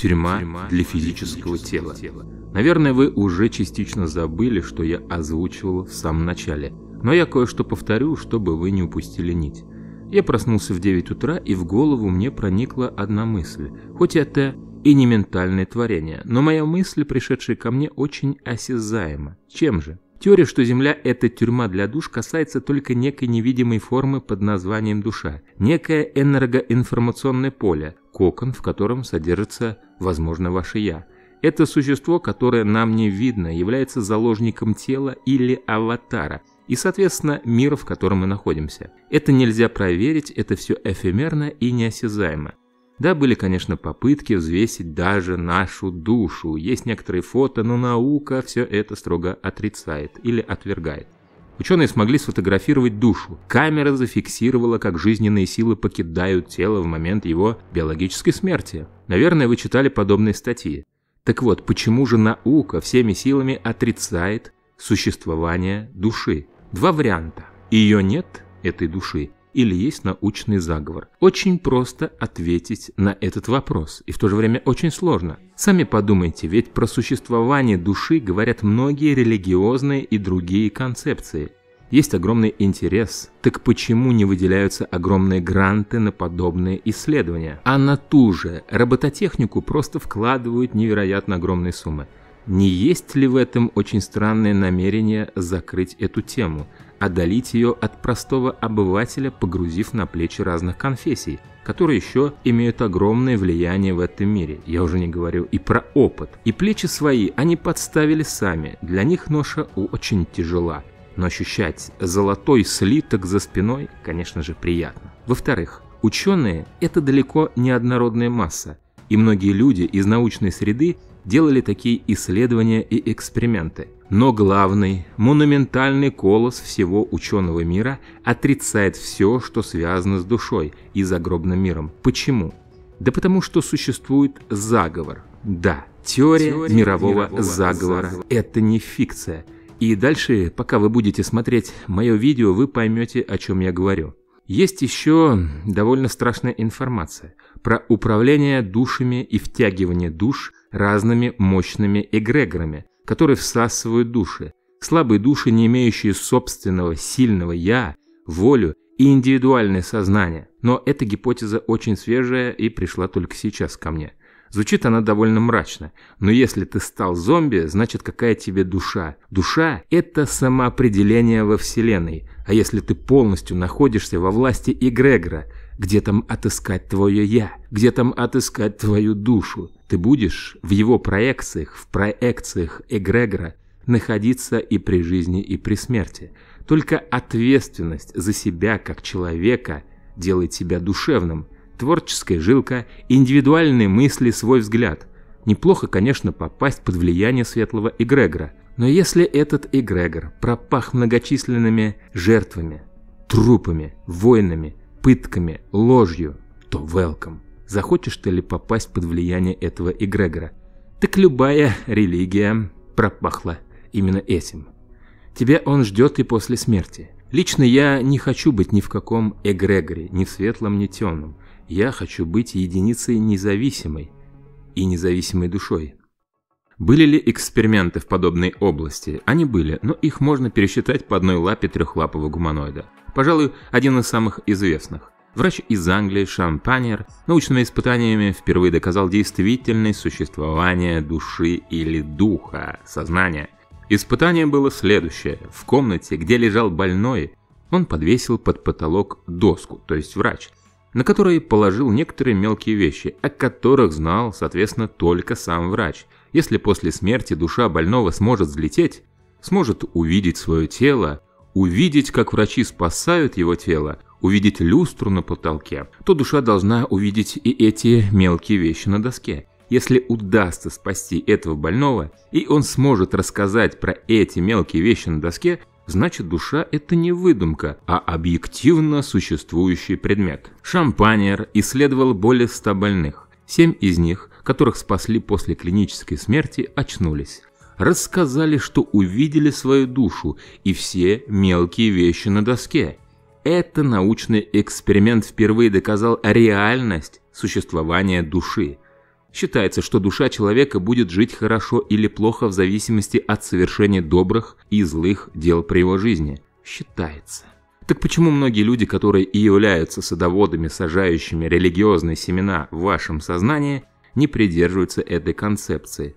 Тюрьма для физического тела. Наверное, вы уже частично забыли, что я озвучивал в самом начале, но я кое-что повторю, чтобы вы не упустили нить. Я проснулся в 9 утра, и в голову мне проникла одна мысль, хоть это и не ментальное творение, но моя мысль, пришедшая ко мне, очень осязаема. Чем же? Теория, что Земля – это тюрьма для душ, касается только некой невидимой формы под названием душа, некое энергоинформационное поле, кокон, в котором содержится, возможно, ваше «я». Это существо, которое нам не видно, является заложником тела или аватара, и, соответственно, мира, в котором мы находимся. Это нельзя проверить, это все эфемерно и неосязаемо. Да, были, конечно, попытки взвесить даже нашу душу. Есть некоторые фото, но наука все это строго отрицает или отвергает. Ученые смогли сфотографировать душу. Камера зафиксировала, как жизненные силы покидают тело в момент его биологической смерти. Наверное, вы читали подобные статьи. Так вот, почему же наука всеми силами отрицает существование души? Два варианта. Ее нет, этой души, или есть научный заговор? Очень просто ответить на этот вопрос, и в то же время очень сложно. Сами подумайте, ведь про существование души говорят многие религиозные и другие концепции. Есть огромный интерес, так почему не выделяются огромные гранты на подобные исследования? А на ту же робототехнику просто вкладывают невероятно огромные суммы. Не есть ли в этом очень странное намерение закрыть эту тему? Одолить ее от простого обывателя, погрузив на плечи разных конфессий, которые еще имеют огромное влияние в этом мире. Я уже не говорю и про опыт. И плечи свои они подставили сами, для них ноша очень тяжела. Но ощущать золотой слиток за спиной, конечно же, приятно. Во-вторых, ученые – это далеко не однородная масса, и многие люди из научной среды делали такие исследования и эксперименты – но главный, монументальный колос всего ученого мира отрицает все, что связано с душой и загробным миром. Почему? Да потому что существует заговор. Да, теория, теория мирового, мирового заговора. заговора – это не фикция. И дальше, пока вы будете смотреть мое видео, вы поймете, о чем я говорю. Есть еще довольно страшная информация про управление душами и втягивание душ разными мощными эгрегорами, которые всасывают души. Слабые души, не имеющие собственного сильного «я», волю и индивидуальное сознание. Но эта гипотеза очень свежая и пришла только сейчас ко мне. Звучит она довольно мрачно, но если ты стал зомби, значит какая тебе душа? Душа – это самоопределение во Вселенной, а если ты полностью находишься во власти эгрегора, где там отыскать твое «я», где там отыскать твою душу? Ты будешь в его проекциях, в проекциях эгрегора находиться и при жизни, и при смерти. Только ответственность за себя как человека делает тебя душевным, творческая жилка, индивидуальные мысли, свой взгляд. Неплохо, конечно, попасть под влияние светлого эгрегора, но если этот эгрегор пропах многочисленными жертвами, трупами, войнами, пытками, ложью, то welcome захочешь ты ли попасть под влияние этого эгрегора. Так любая религия пропахла именно этим. Тебя он ждет и после смерти. Лично я не хочу быть ни в каком эгрегоре, ни в светлом, ни темном. Я хочу быть единицей независимой и независимой душой. Были ли эксперименты в подобной области? Они были, но их можно пересчитать по одной лапе трехлапого гуманоида. Пожалуй, один из самых известных. Врач из Англии Шампанер научными испытаниями впервые доказал действительность существования души или духа, сознания. Испытание было следующее. В комнате, где лежал больной, он подвесил под потолок доску, то есть врач, на которой положил некоторые мелкие вещи, о которых знал, соответственно, только сам врач. Если после смерти душа больного сможет взлететь, сможет увидеть свое тело, увидеть, как врачи спасают его тело – увидеть люстру на потолке, то душа должна увидеть и эти мелкие вещи на доске. Если удастся спасти этого больного, и он сможет рассказать про эти мелкие вещи на доске, значит душа – это не выдумка, а объективно существующий предмет. Шампанер исследовал более 100 больных. Семь из них, которых спасли после клинической смерти, очнулись. Рассказали, что увидели свою душу и все мелкие вещи на доске. Это научный эксперимент впервые доказал реальность существования души. Считается, что душа человека будет жить хорошо или плохо в зависимости от совершения добрых и злых дел при его жизни. Считается. Так почему многие люди, которые и являются садоводами, сажающими религиозные семена в вашем сознании, не придерживаются этой концепции?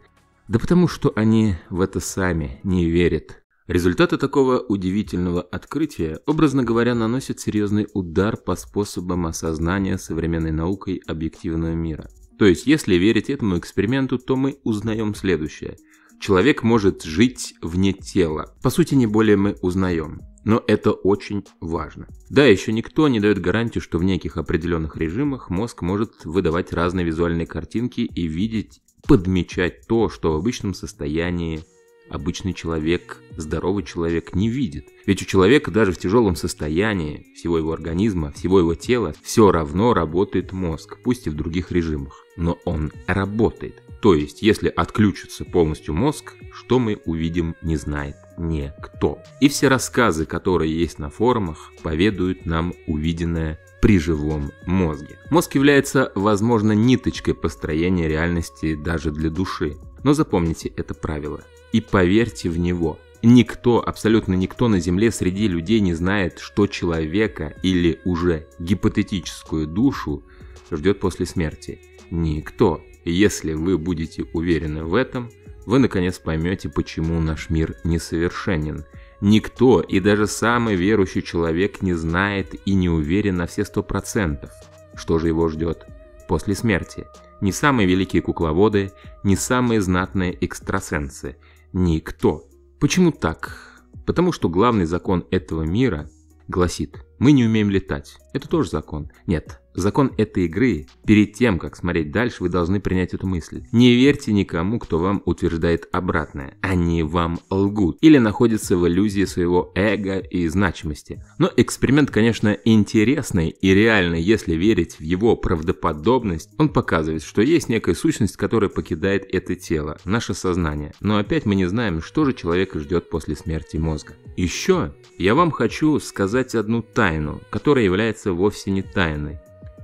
Да потому что они в это сами не верят. Результаты такого удивительного открытия, образно говоря, наносят серьезный удар по способам осознания современной наукой объективного мира. То есть, если верить этому эксперименту, то мы узнаем следующее. Человек может жить вне тела. По сути, не более мы узнаем. Но это очень важно. Да, еще никто не дает гарантии, что в неких определенных режимах мозг может выдавать разные визуальные картинки и видеть, подмечать то, что в обычном состоянии обычный человек, здоровый человек не видит. Ведь у человека даже в тяжелом состоянии всего его организма, всего его тела, все равно работает мозг, пусть и в других режимах. Но он работает. То есть, если отключится полностью мозг, что мы увидим, не знает никто. И все рассказы, которые есть на форумах, поведают нам увиденное при живом мозге. Мозг является, возможно, ниточкой построения реальности даже для души. Но запомните это правило и поверьте в него. Никто, абсолютно никто на Земле среди людей не знает, что человека или уже гипотетическую душу ждет после смерти. Никто. Если вы будете уверены в этом, вы наконец поймете, почему наш мир несовершенен. Никто и даже самый верующий человек не знает и не уверен на все сто процентов, что же его ждет после смерти. Не самые великие кукловоды, не самые знатные экстрасенсы, Никто. Почему так? Потому что главный закон этого мира гласит, мы не умеем летать, это тоже закон. Нет, закон этой игры. Перед тем, как смотреть дальше, вы должны принять эту мысль. Не верьте никому, кто вам утверждает обратное. Они вам лгут или находятся в иллюзии своего эго и значимости. Но эксперимент, конечно, интересный и реальный, если верить в его правдоподобность, он показывает, что есть некая сущность, которая покидает это тело, наше сознание. Но опять мы не знаем, что же человека ждет после смерти мозга. Еще я вам хочу сказать одну тайну, которая является является вовсе не тайной.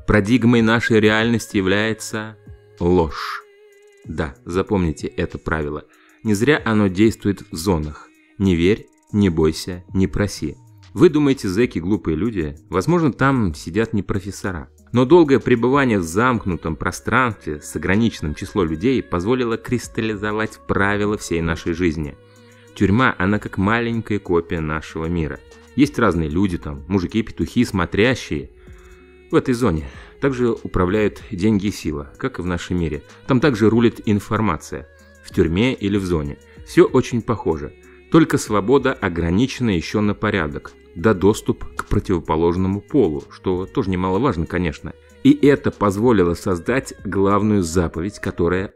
Парадигмой нашей реальности является ложь. Да, запомните это правило. Не зря оно действует в зонах. Не верь, не бойся, не проси. Вы думаете, зэки глупые люди? Возможно, там сидят не профессора. Но долгое пребывание в замкнутом пространстве с ограниченным числом людей позволило кристаллизовать правила всей нашей жизни. Тюрьма, она как маленькая копия нашего мира – есть разные люди там, мужики, петухи, смотрящие. В этой зоне также управляют деньги и сила, как и в нашем мире. Там также рулит информация. В тюрьме или в зоне. Все очень похоже. Только свобода ограничена еще на порядок. Да доступ к противоположному полу, что тоже немаловажно, конечно. И это позволило создать главную заповедь, которая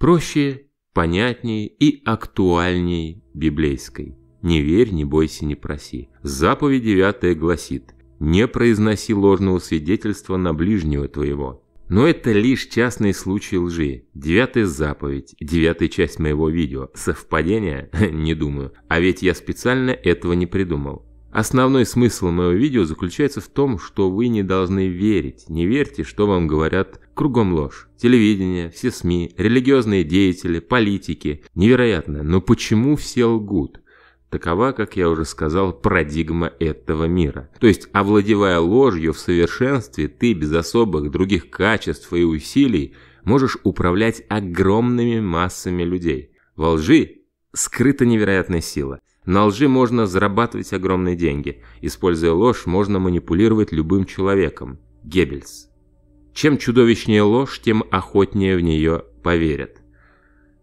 проще, понятнее и актуальнее библейской. Не верь, не бойся, не проси. Заповедь девятая гласит «Не произноси ложного свидетельства на ближнего твоего». Но это лишь частные случаи лжи. Девятая заповедь, девятая часть моего видео. Совпадение? Не думаю. А ведь я специально этого не придумал. Основной смысл моего видео заключается в том, что вы не должны верить. Не верьте, что вам говорят кругом ложь. Телевидение, все СМИ, религиозные деятели, политики. Невероятно, но почему все лгут? Такова, как я уже сказал, парадигма этого мира. То есть, овладевая ложью в совершенстве, ты без особых других качеств и усилий можешь управлять огромными массами людей. Во лжи скрыта невероятная сила. На лжи можно зарабатывать огромные деньги. Используя ложь, можно манипулировать любым человеком. Геббельс. Чем чудовищнее ложь, тем охотнее в нее поверят.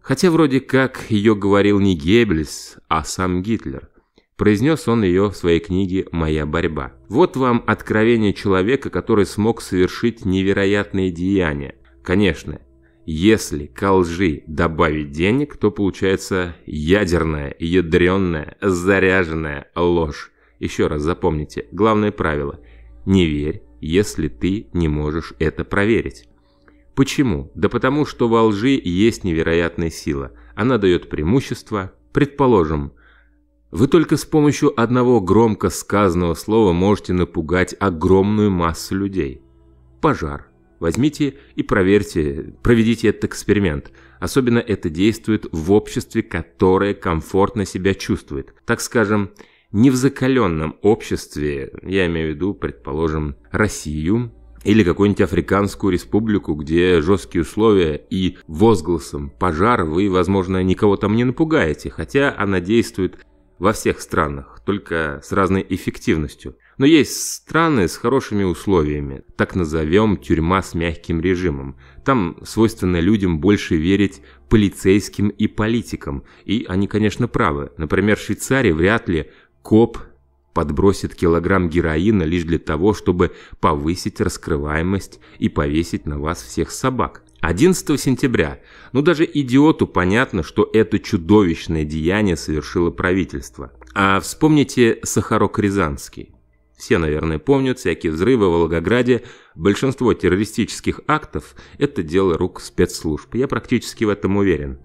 Хотя вроде как ее говорил не Геббельс, а сам Гитлер. Произнес он ее в своей книге «Моя борьба». Вот вам откровение человека, который смог совершить невероятные деяния. Конечно, если ко лжи добавить денег, то получается ядерная, ядренная, заряженная ложь. Еще раз запомните, главное правило – не верь, если ты не можешь это проверить. Почему? Да потому что во лжи есть невероятная сила. Она дает преимущество. Предположим, вы только с помощью одного громко сказанного слова можете напугать огромную массу людей. Пожар. Возьмите и проверьте, проведите этот эксперимент. Особенно это действует в обществе, которое комфортно себя чувствует. Так скажем, не в закаленном обществе, я имею в виду, предположим, Россию, или какую-нибудь африканскую республику, где жесткие условия и возгласом «пожар» вы, возможно, никого там не напугаете, хотя она действует во всех странах, только с разной эффективностью. Но есть страны с хорошими условиями, так назовем тюрьма с мягким режимом. Там свойственно людям больше верить полицейским и политикам, и они, конечно, правы. Например, в Швейцарии вряд ли коп подбросит килограмм героина лишь для того, чтобы повысить раскрываемость и повесить на вас всех собак. 11 сентября. Ну даже идиоту понятно, что это чудовищное деяние совершило правительство. А вспомните Сахарок Рязанский. Все, наверное, помнят всякие взрывы в Волгограде. Большинство террористических актов – это дело рук спецслужб. Я практически в этом уверен.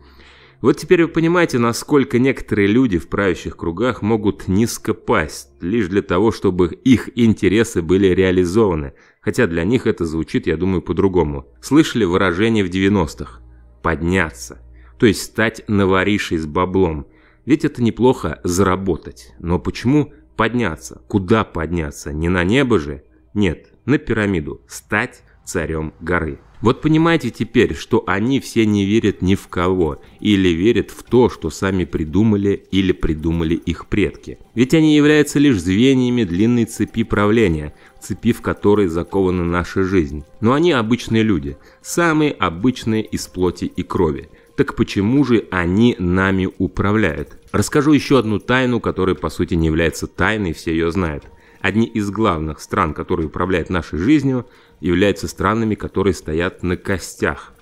Вот теперь вы понимаете, насколько некоторые люди в правящих кругах могут низко пасть, лишь для того, чтобы их интересы были реализованы, хотя для них это звучит, я думаю, по-другому. Слышали выражение в 90-х? Подняться. То есть стать новоришей с баблом. Ведь это неплохо заработать. Но почему подняться? Куда подняться? Не на небо же? Нет, на пирамиду. Стать царем горы. Вот понимаете теперь, что они все не верят ни в кого, или верят в то, что сами придумали или придумали их предки. Ведь они являются лишь звеньями длинной цепи правления, цепи в которой закована наша жизнь. Но они обычные люди, самые обычные из плоти и крови. Так почему же они нами управляют? Расскажу еще одну тайну, которая по сути не является тайной, все ее знают. Одни из главных стран, которые управляют нашей жизнью, являются странами, которые стоят на костях.